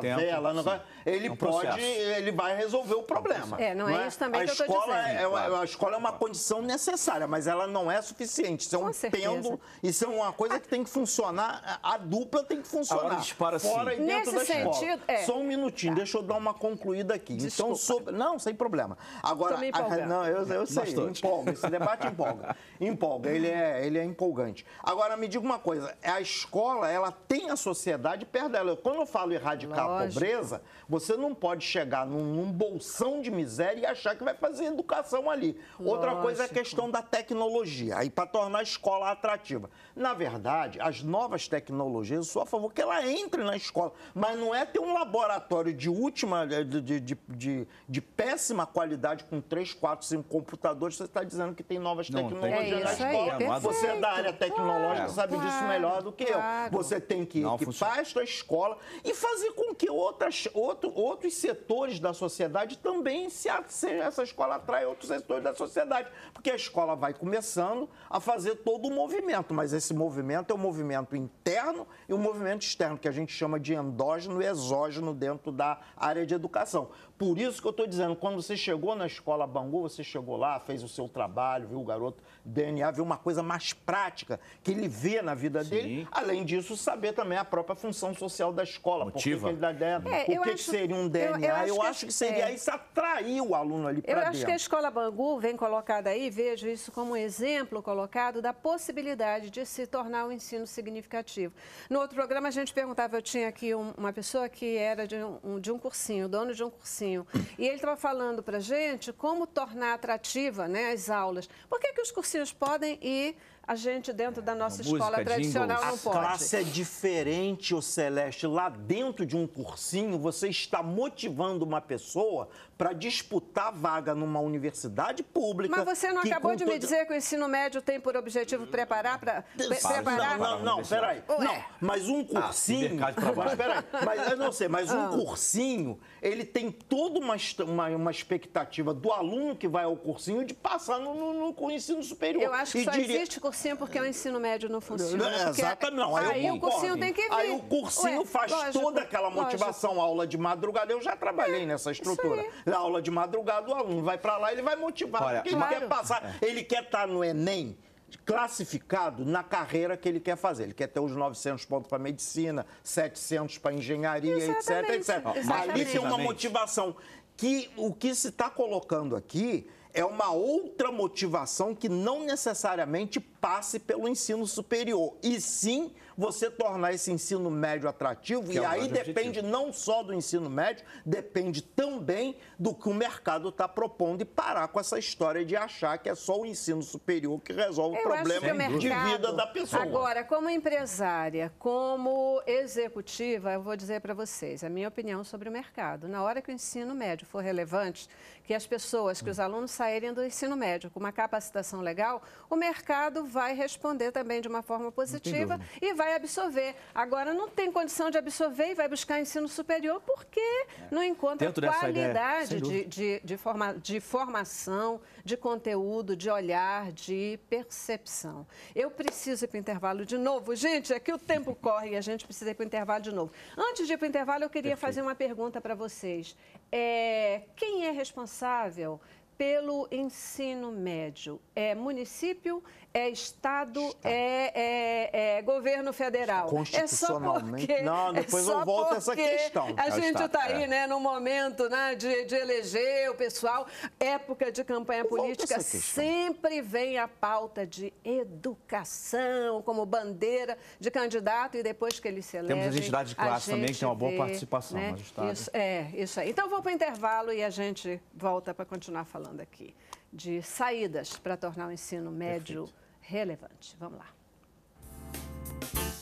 tempo, na... ele é um pode, ele vai resolver o é problema. É, não, não é, né? isso também a que escola eu é, estou dizendo. É, claro. A escola é uma condição necessária, mas ela não é suficiente. Isso é um pêndulo, isso é uma coisa que tem que funcionar, a dupla tem que funcionar. Agora fora sim. e dentro Nesse da escola. Sentido, é. Só um minutinho, tá. deixa eu dar uma concluída aqui. Então, Desculpa. Então, sobre... Não, sem problema. Agora, a... não, eu, eu sei, empolga. Esse debate empolga. Empolga, ele é, ele é empolgante. Agora, me diga uma coisa: é a escola, ela tem a sociedade perto dela. quando eu falo erradicar Lógico. a pobreza, você não pode chegar num, num, bolsão de miséria e achar que vai fazer educação ali. Lógico. Outra coisa é a questão da tecnologia aí para tornar a escola atrativa. Na verdade, as novas tecnologias, eu sou a favor que ela entre na escola, mas não é ter um laboratório de última, de, de, de, de péssima qualidade com três, quatro, cinco computadores você está dizendo que tem novas não, tecnologias é na escola. Aí, é você é da área tecnológica, claro, sabe claro, disso melhor do que claro. eu. Você tem que não, equipar a sua escola e fazer com que outras, outro, outros setores da sociedade também se essa escola atrai outros setores da sociedade. Porque a escola vai começando a fazer todo o movimento, mas esse movimento é um movimento interno e um movimento externo, que a gente chama de endógeno e exógeno dentro da área de educação. Por isso que eu estou dizendo, quando você chegou na escola Bangu, você chegou lá, fez o seu trabalho, viu o garoto DNA, viu uma coisa mais prática que ele vê na vida Sim. dele. Além disso, saber também a própria função social da escola. Motiva. Por ele dá, é, o que, acho, que, seria um DNA? Eu, eu, eu acho, acho, que, seria é. isso atrair o aluno ali para dentro. Eu acho que a escola Bangu vem colocada aí, vejo isso como um exemplo colocado da possibilidade de se tornar um ensino significativo. No outro programa a gente perguntava, eu tinha aqui uma pessoa que era de um, de um cursinho, dono de um cursinho cursinho. E ele estava falando para gente como tornar atrativa né, as aulas. Por que, que os cursinhos podem ir? a gente dentro da é, nossa escola música, tradicional jingles. não pode. A classe é diferente, o Celeste. Lá dentro de um cursinho, você está motivando uma pessoa para disputar vaga numa universidade pública. Mas você não acabou de me dizer que o ensino médio tem por objetivo preparar para preparar? Não, não, não, peraí. Não, mas um ah, cursinho. Ah, mas peraí, mas eu não sei, mas ah. um cursinho, ele tem toda uma, uma, uma, expectativa do aluno que vai ao cursinho de passar no, no, no ensino superior. Eu acho que só dire... existe cursinho cursinho porque é o ensino médio não funciona. Exatamente. não. Aí, aí o cursinho tem que vir. Aí o cursinho Ué, faz lógico, toda aquela motivação. Lógico. Aula de madrugada, eu já trabalhei é, nessa estrutura. Na aula de madrugada, o aluno vai para lá, ele vai motivar. Olha, claro. É. ele quer passar, ele quer estar no Enem classificado na carreira que ele quer fazer. Ele quer ter os 900 pontos para medicina, 700 para engenharia, Exatamente. etc, etc. Exatamente. Ali tem uma motivação que o que se está colocando aqui é uma outra motivação que não necessariamente passe pelo ensino superior, e sim você tornar esse ensino médio atrativo, que é e é aí depende objetivo. não só do ensino médio, depende também do que o mercado está propondo e parar com essa história de achar que é só o ensino superior que resolve Eu o problema o mercado, de vida da pessoa. Agora, como empresária, como executiva, eu vou dizer para vocês a minha opinião sobre o mercado. Na hora que o ensino médio for relevante, que as pessoas, que os alunos saírem do ensino médio com uma capacitação legal, o mercado vai responder também de uma forma positiva e vai absorver. Agora, não tem condição de absorver e vai buscar ensino superior porque é. não encontra Dentro qualidade de, de, de, forma, de formação, de conteúdo, de olhar, de percepção. Eu preciso ir para o intervalo de novo. Gente, é que o tempo corre e a gente precisa ir para o intervalo de novo. Antes de ir para o intervalo, eu queria Perfeito. fazer uma pergunta para vocês é, quem é responsável pelo ensino médio? É município? é Estado, É, é, é, governo federal. Constitucionalmente. É só porque, não, é depois é eu volto a essa questão. A gente está tá aí, é. né, no momento né, de, de eleger o pessoal. Época de campanha eu política, sempre vem a pauta de educação como bandeira de candidato e depois que ele se elege. Temos as entidades de classe também, que tem uma boa vê, participação, né? magistrado. Isso, é, isso aí. Então, vou para o intervalo e a gente volta para continuar falando aqui de saídas para tornar o ensino médio Perfeito relevante. Vamos lá.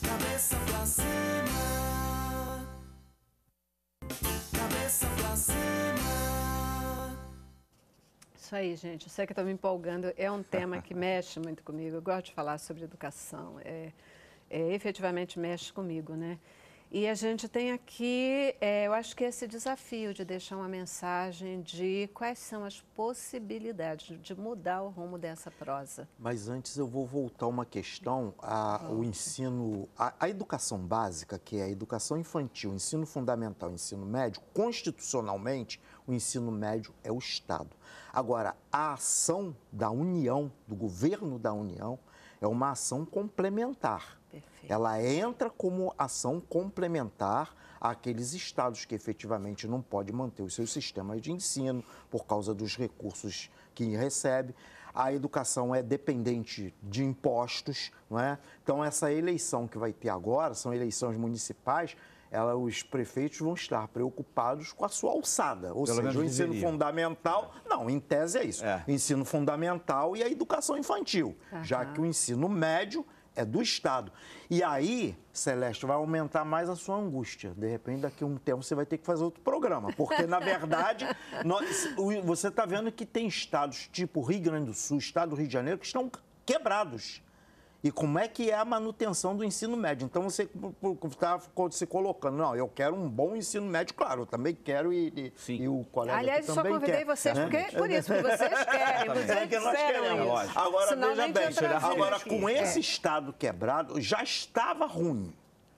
Cabeça pra cima. Cabeça pra cima. Isso aí, gente. Eu sei que estou me empolgando. É um tema que mexe muito comigo. Eu gosto de falar sobre educação. É, é, efetivamente mexe comigo, né? E a gente tem aqui, é, eu acho que esse desafio de deixar uma mensagem de quais são as possibilidades de mudar o rumo dessa prosa. Mas antes eu vou voltar uma questão o ensino, a, a educação básica, que é a educação infantil, ensino fundamental, ensino médio, constitucionalmente, o ensino médio é o Estado. Agora, a ação da União, do governo da União, é uma ação complementar. Perfeito. Ela entra como ação complementar àqueles estados que efetivamente não podem manter os seus sistemas de ensino por causa dos recursos que recebe. A educação é dependente de impostos, não é? Então essa eleição que vai ter agora, são eleições municipais, ela, os prefeitos vão estar preocupados com a sua alçada, ou Pelo seja, o ensino fundamental. Não, em tese é isso: é. ensino fundamental e a educação infantil, uhum. já que o ensino médio é do Estado. E aí, Celeste, vai aumentar mais a sua angústia. De repente, daqui a um tempo, você vai ter que fazer outro programa. Porque, na verdade, nós, você está vendo que tem estados tipo Rio Grande do Sul, Estado do Rio de Janeiro, que estão quebrados e como é que é a manutenção do ensino médio. Então você está se colocando, não, eu quero um bom ensino médio, claro, eu também quero e, e, e o colega Aliás, também Aliás, só convidei vocês né? porque, por isso, porque vocês querem, vocês é que nós queremos. Agora, Senão, veja bem, senhora, agora com é. esse é. Estado quebrado, já estava ruim,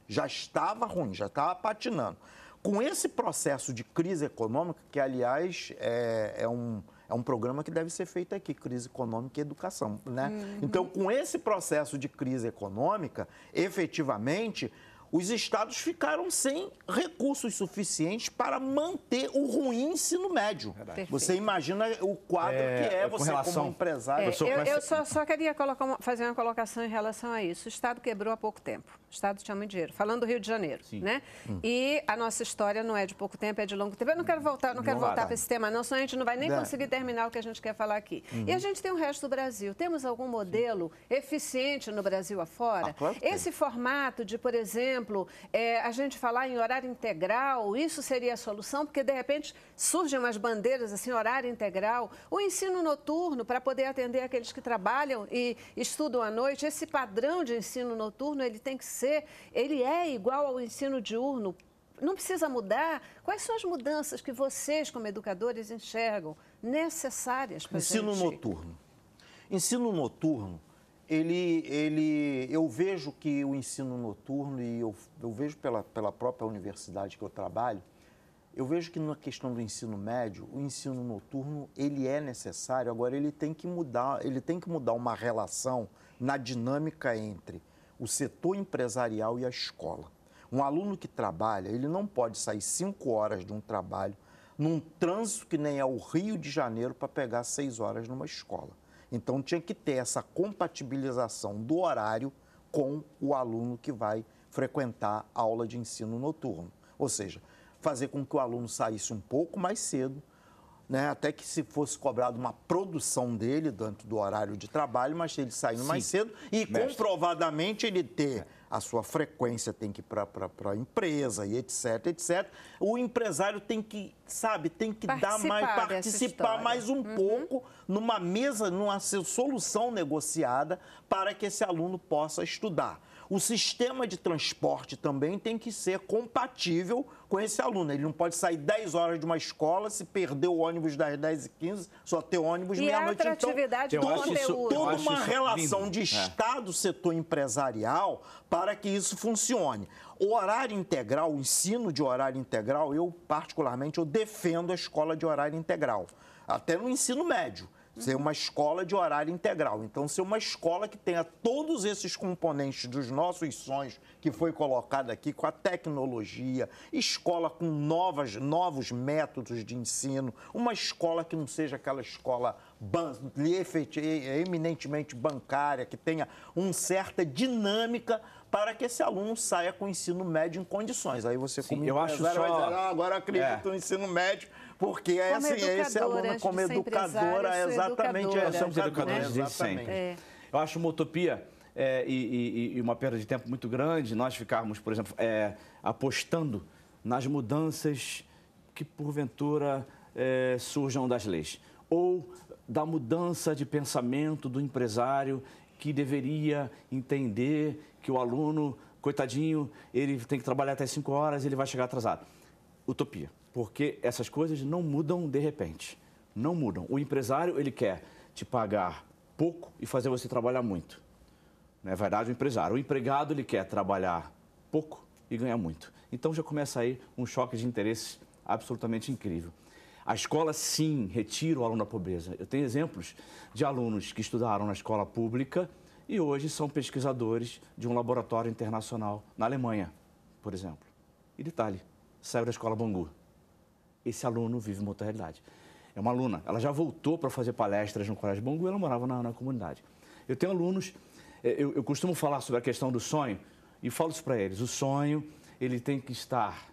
já estava ruim, já estava patinando. Com esse processo de crise econômica, que aliás é, é um é um programa que deve ser feito aqui, crise econômica e educação, né? Uhum. Então, com esse processo de crise econômica, efetivamente, os estados ficaram sem recursos suficientes para manter o ruim ensino médio. Você imagina o quadro é, que é você com relação, como empresário. É, eu, eu só, só, queria colocar, fazer uma colocação em relação a isso. O Estado quebrou há pouco tempo. Estado tinha muito dinheiro. Falando do Rio de Janeiro, Sim. né? Hum. E a nossa história não é de pouco tempo, é de longo tempo. Eu não quero voltar, não quero não voltar para esse tema, não, senão a gente não vai nem conseguir terminar o que a gente quer falar aqui. Uhum. E a gente tem o resto do Brasil. Temos algum modelo Sim. eficiente no Brasil afora? Ah, claro esse tem. formato de, por exemplo, é, a gente falar em horário integral, isso seria a solução, porque de repente surgem umas bandeiras assim, horário integral, o ensino noturno para poder atender aqueles que trabalham e estudam à noite. Esse padrão de ensino noturno ele tem que ser acontecer, ele é igual ao ensino diurno? Não precisa mudar? Quais são as mudanças que vocês, como educadores, enxergam necessárias para Ensino gente? noturno. Ensino noturno, ele, ele, eu vejo que o ensino noturno, e eu, eu vejo pela, pela própria universidade que eu trabalho, eu vejo que na questão do ensino médio, o ensino noturno, ele é necessário, agora ele tem que mudar, ele tem que mudar uma relação na dinâmica entre o setor empresarial e a escola. Um aluno que trabalha, ele não pode sair cinco horas de um trabalho num trânsito que nem é o Rio de Janeiro para pegar seis horas numa escola. Então tinha que ter essa compatibilização do horário com o aluno que vai frequentar a aula de ensino noturno. Ou seja, fazer com que o aluno saísse um pouco mais cedo, né? Até que se fosse cobrado uma produção dele dentro do horário de trabalho, mas ele saindo Sim. mais cedo e Mestre. comprovadamente ele ter é. a sua frequência tem que ir para a empresa e etc, etc. O empresário tem que, sabe, tem que participar dar mais, participar mais um uhum. pouco numa mesa, numa solução negociada para que esse aluno possa estudar. O sistema de transporte também tem que ser compatível com esse aluno. Ele não pode sair 10 horas de uma escola, se perder o ônibus das 10 e 15, só ter ônibus é meia-noite. Então, todo, isso, toda uma relação lindo. de é. Estado, é. setor empresarial, para que isso funcione. O horário integral, o ensino de horário integral, eu particularmente eu defendo a escola de horário integral, até no ensino médio ser uma escola de horário integral. Então, ser uma escola que tenha todos esses componentes dos nossos sonhos que foi colocado aqui com a tecnologia, escola com novas, novos métodos de ensino, uma escola que não seja aquela escola ban eminentemente bancária, que tenha uma certa dinâmica para que esse aluno saia com o ensino médio em condições. Aí você, Sim, como eu acho né, só... vai dizer, ah, agora acredito é. no ensino médio porque é como assim, é esse aluno, como educadora, exatamente é, educadora. Nós somos educadores desde sempre. É. Eu acho uma utopia é, e, e, e, uma perda de tempo muito grande nós ficarmos, por exemplo, é, apostando nas mudanças que porventura é, surjam das leis. Ou da mudança de pensamento do empresário que deveria entender que o aluno, coitadinho, ele tem que trabalhar até 5 horas e ele vai chegar atrasado. Utopia porque essas coisas não mudam de repente. Não mudam. O empresário, ele quer te pagar pouco e fazer você trabalhar muito. Não é verdade, o empresário. O empregado, ele quer trabalhar pouco e ganhar muito. Então já começa aí um choque de interesses absolutamente incrível. A escola, sim, retira o aluno da pobreza. Eu tenho exemplos de alunos que estudaram na escola pública e hoje são pesquisadores de um laboratório internacional na Alemanha, por exemplo. E detalhe, saiu da escola Bangu esse aluno vive uma outra realidade. É uma aluna, ela já voltou para fazer palestras no Colégio Bangu, ela morava na, na comunidade. Eu tenho alunos, é, eu, eu costumo falar sobre a questão do sonho e falo isso para eles. O sonho, ele tem que estar,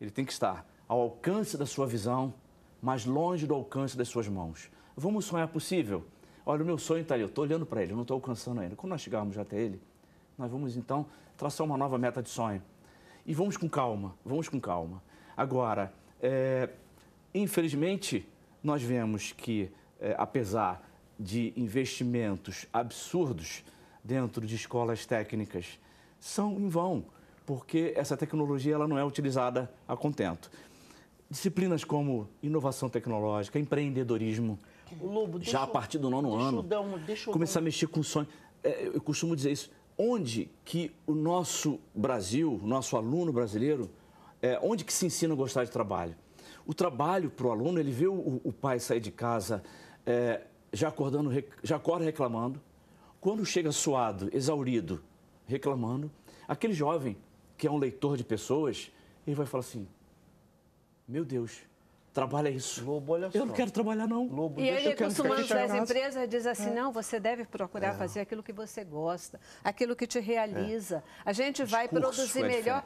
ele tem que estar ao alcance da sua visão, mas longe do alcance das suas mãos. Vamos sonhar possível? Olha, o meu sonho está ali, eu estou olhando para ele, eu não estou alcançando ainda. Quando nós chegarmos até ele, nós vamos então traçar uma nova meta de sonho. E vamos com calma, vamos com calma. Agora, é, infelizmente, nós vemos que, é, apesar de investimentos absurdos dentro de escolas técnicas, são em vão, porque essa tecnologia ela não é utilizada a contento. Disciplinas como inovação tecnológica, empreendedorismo, Lobo, já a partir do nono ano, um, começar um... a mexer com sonhos. É, eu costumo dizer isso. Onde que o nosso Brasil, o nosso aluno brasileiro, é, onde que se ensina a gostar de trabalho? O trabalho para o aluno, ele vê o, o pai sair de casa é, já acordando, já acorda reclamando. Quando chega suado, exaurido, reclamando, aquele jovem que é um leitor de pessoas, ele vai falar assim: Meu Deus, trabalha isso. Lobo, olha só. Eu não quero trabalhar, não. Lobo, e ele, acostumando às empresas, diz assim, é. não, você deve procurar é. fazer aquilo que você gosta, aquilo que te realiza. É. A gente Discurso vai produzir é melhor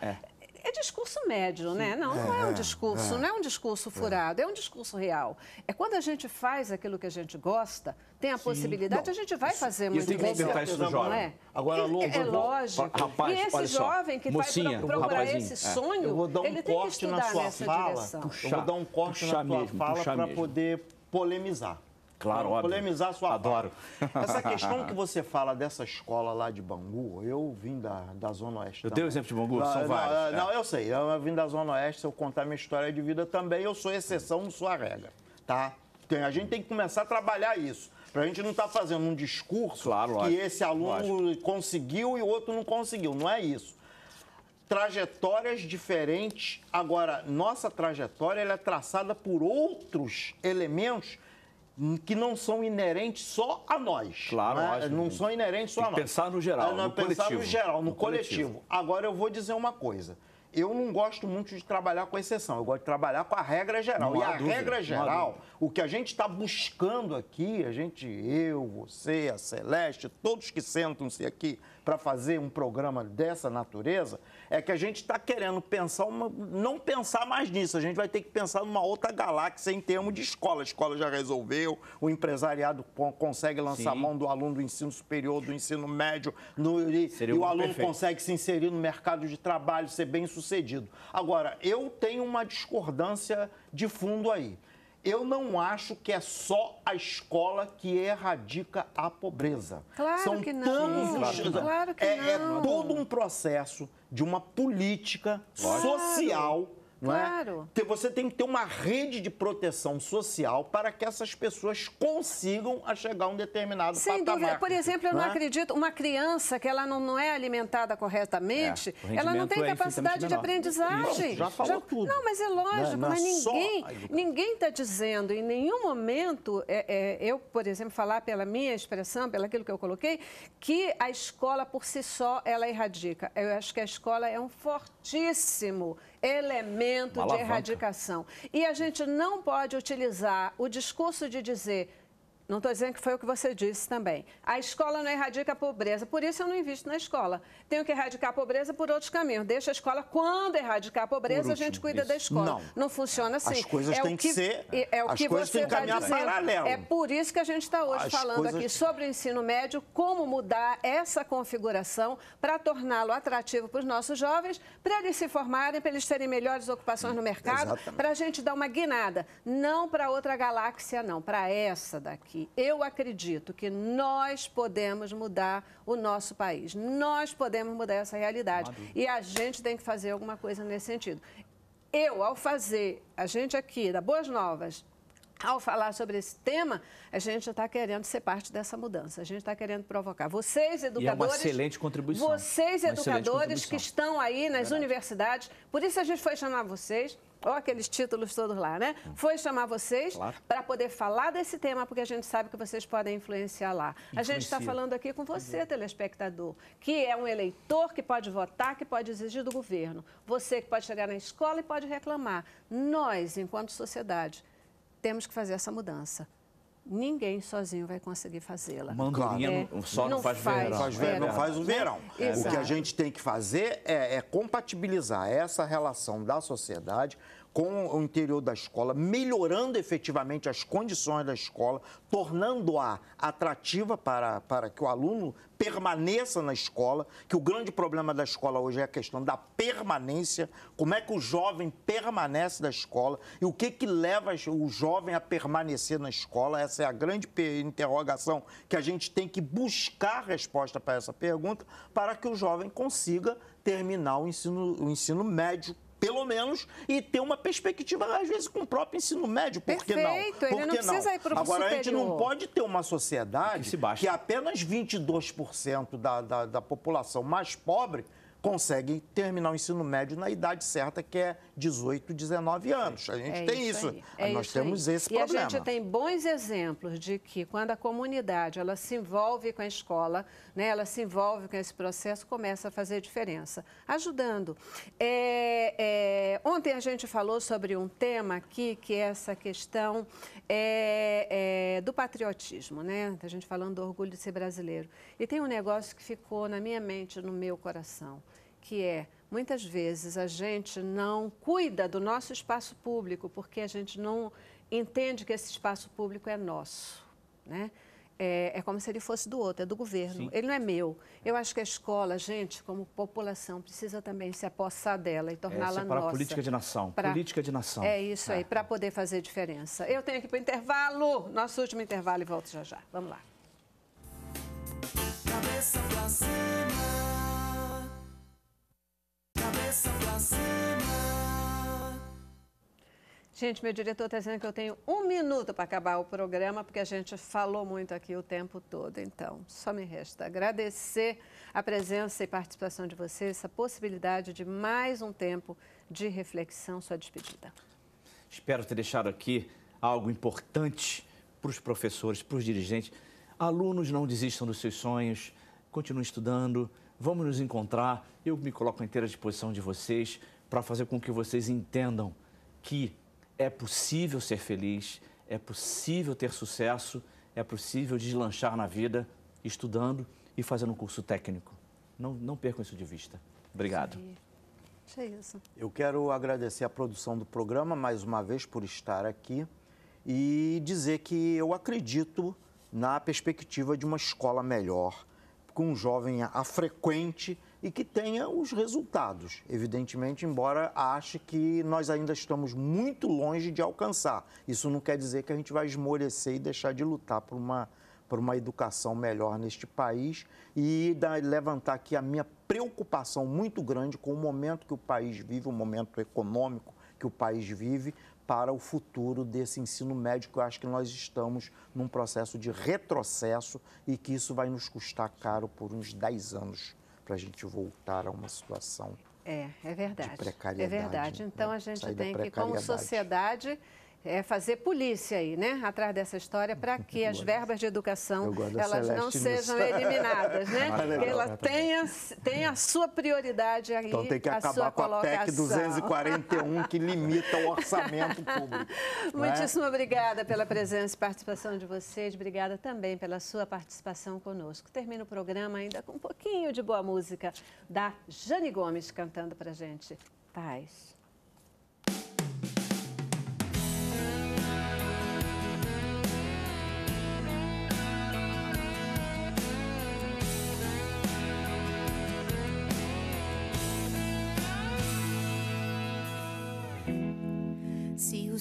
é discurso médio, Sim. né? Não, é, é, é. é, não é um discurso, é. não é um discurso furado, é. é. um discurso real. É quando a gente faz aquilo que a gente gosta, tem a Sim. possibilidade, Bom, a gente vai fazer isso, muito bem. tem que isso do jovem. É? Agora, Lu, é lógico. Rapaz, e esse jovem que mocinha, vai procurar rapazinho, esse sonho, eu vou dar um ele corte tem que estudar na sua nessa fala, direção. Puxar, eu vou dar um corte na sua mesmo, fala para poder polemizar. Claro, óbvio. Polemizar sua Adoro. Fala. Essa questão que você fala dessa escola lá de Bangu, eu vim da, da Zona Oeste. Eu tenho dei o exemplo de Bangu, não, ah, são não, vários. Ah, é. Não, é. eu sei. Eu vim da Zona Oeste, se eu contar minha história de vida também, eu sou exceção, não sou a regra, tá? Tem, a gente tem que começar a trabalhar isso. Para a gente não estar tá fazendo um discurso claro, que lógico, esse aluno lógico. conseguiu e o outro não conseguiu. Não é isso trajetórias diferentes. Agora, nossa trajetória ela é traçada por outros elementos que não são inerentes só a nós. Claro, né? lógico, não são inerentes só a nós. Pensar no geral, é, no pensar coletivo. no geral, no, no coletivo. coletivo. Agora eu vou dizer uma coisa. Eu não gosto muito de trabalhar com exceção, eu gosto de trabalhar com a regra geral. e a dúvida, regra geral, o que a gente está buscando aqui, a gente, eu, você, a Celeste, todos que sentam-se aqui, para fazer um programa dessa natureza, é que a gente está querendo pensar, uma, não pensar mais nisso, a gente vai ter que pensar numa outra galáxia em termos de escola. A escola já resolveu, o empresariado consegue lançar Sim. mão do aluno do ensino superior, do ensino médio, no, e, e o aluno perfeito. consegue se inserir no mercado de trabalho, ser bem sucedido. Agora, eu tenho uma discordância de fundo aí. Eu não acho que é só a escola que erradica a pobreza. Claro São que não. Tantos... claro que é, É todo um processo de uma política Lógico. social claro é? claro. É? Você tem que ter uma rede de proteção social para que essas pessoas consigam a chegar a um determinado Sem patamar. Sem dúvida. Por exemplo, eu não, não é? acredito, uma criança que ela não, não é alimentada corretamente, é, ela não tem é capacidade de aprendizagem. já falou já, tudo. Não, mas é, é? lógico, não, mas ninguém ninguém está dizendo, em nenhum momento, eu, por exemplo, falar pela minha expressão, pelo aquilo que eu coloquei, que a escola por si só, ela erradica. Eu acho que a escola é um forte importantíssimo elemento Uma de alavanca. erradicação. E a gente não pode utilizar o discurso de dizer não estou dizendo que foi o que você disse também. A escola não erradica a pobreza, por isso eu não invisto na escola. Tenho que erradicar a pobreza por outros caminhos. Deixa a escola, quando erradicar a pobreza, último, a gente cuida isso. da escola. Não. não funciona assim. As coisas é têm que, que, ser. É o que você está dizendo. Paralelo. É por isso que a gente está hoje as falando coisas... aqui sobre o ensino médio, como mudar essa configuração para torná-lo atrativo para os nossos jovens, para eles se formarem, para eles terem melhores ocupações no mercado, para a gente dar uma guinada. Não para outra galáxia, não, para essa daqui aqui. Eu acredito que nós podemos mudar o nosso país. Nós podemos mudar essa realidade. E a gente tem que fazer alguma coisa nesse sentido. Eu, ao fazer, a gente aqui da Boas Novas, ao falar sobre esse tema, a gente está querendo ser parte dessa mudança. A gente está querendo provocar. Vocês, educadores. E é uma excelente contribuição. Vocês, uma educadores que estão aí nas Verdade. universidades. Por isso a gente foi chamar vocês. Olha aqueles títulos todos lá, né? Hum. Foi chamar vocês claro. para poder falar desse tema, porque a gente sabe que vocês podem influenciar lá. Influencia. A gente está falando aqui com você, uhum. telespectador, que é um eleitor que pode votar, que pode exigir do governo. Você que pode chegar na escola e pode reclamar. Nós, enquanto sociedade, temos que fazer essa mudança. Ninguém sozinho vai conseguir fazê-la. Mandorinha é, não, só não, não faz, faz, verão. Faz, verão. Não faz o verão. É. O que a gente tem que fazer é, é compatibilizar essa relação da sociedade com o interior da escola, melhorando efetivamente as condições da escola, tornando-a atrativa para, para que o aluno permaneça na escola, que o grande problema da escola hoje é a questão da permanência, como é que o jovem permanece da escola e o que que leva o jovem a permanecer na escola, essa é a grande interrogação que a gente tem que buscar resposta para essa pergunta, para que o jovem consiga terminar o ensino, o ensino médio pelo menos, e ter uma perspectiva, às vezes, com o próprio ensino médio. Por que não? Por ele não precisa não? ir para o Agora, superior. a gente não pode ter uma sociedade que apenas 22% da, da, da população mais pobre consegue terminar o ensino médio na idade certa, que é 18, 19 anos. A gente é tem isso. isso. É Nós isso temos aí. esse e problema. E a gente tem bons exemplos de que quando a comunidade ela se envolve com a escola, né, ela se envolve com esse processo, começa a fazer diferença, ajudando. É, é ontem a gente falou sobre um tema aqui que é essa questão é, é, do patriotismo, né? A gente falando do orgulho de ser brasileiro. E tem um negócio que ficou na minha mente, no meu coração, que é muitas vezes a gente não cuida do nosso espaço público porque a gente não entende que esse espaço público é nosso, né? É, é como se ele fosse do outro, é do governo. Sim. Ele não é meu. Eu acho que a escola, gente, como população, precisa também se apossar dela e torná-la é para nossa. política de nação. Pra... Política de nação. É isso é. aí, para poder fazer diferença. Eu tenho aqui para o intervalo, nosso último intervalo e volto já já. Vamos lá. Cabeça pra cima. Gente, meu diretor está dizendo que eu tenho um minuto para acabar o programa, porque a gente falou muito aqui o tempo todo. Então, só me resta agradecer a presença e participação de vocês, essa possibilidade de mais um tempo de reflexão, sua despedida. Espero ter deixado aqui algo importante para os professores, para os dirigentes. Alunos não desistam dos seus sonhos, continuem estudando, vamos nos encontrar. Eu me coloco à inteira disposição de vocês para fazer com que vocês entendam que é possível ser feliz, é possível ter sucesso, é possível deslanchar na vida estudando e fazendo um curso técnico. Não, não percam isso de vista. Obrigado. É isso. Eu quero agradecer a produção do programa mais uma vez por estar aqui e dizer que eu acredito na perspectiva de uma escola melhor, com um jovem a frequente e que tenha os resultados, evidentemente, embora ache que nós ainda estamos muito longe de alcançar. Isso não quer dizer que a gente vai esmorecer e deixar de lutar por uma, por uma educação melhor neste país e da, levantar aqui a minha preocupação muito grande com o momento que o país vive, o momento econômico que o país vive, para o futuro desse ensino médio, que eu acho que nós estamos num processo de retrocesso e que isso vai nos custar caro por uns 10 anos para a gente voltar a uma situação é, é verdade. É verdade. Então né? a gente Sair tem que, como sociedade, é fazer polícia aí, né? Atrás dessa história, para que as né? verbas de educação elas não sejam eliminadas, né? Ah, Ela tenha, tenha a sua prioridade aí. Então tem que acabar com colocação. a PEC 241 que limita o orçamento público. Né? Muitíssimo é? obrigada pela presença e participação de vocês. Obrigada também pela sua participação conosco. Termino o programa ainda com um pouquinho de boa música da Jane Gomes cantando pra gente. Paz.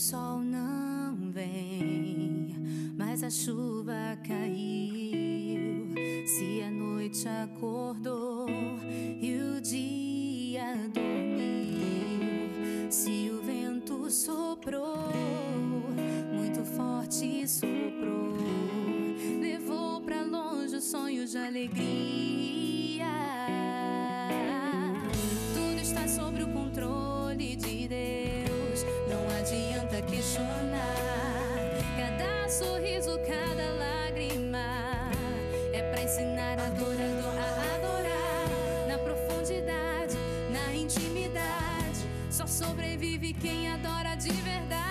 sol não vem, mas a chuva caiu. Se a noite acordou e o dia dormiu, se o vento soprou, muito forte soprou, levou para longe o sonho de alegria. Tudo está sob o controle de Cada sorriso, cada lágrima é para ensinar a adorador a adorar na profundidade, na intimidade. Só sobrevive quem adora de verdade.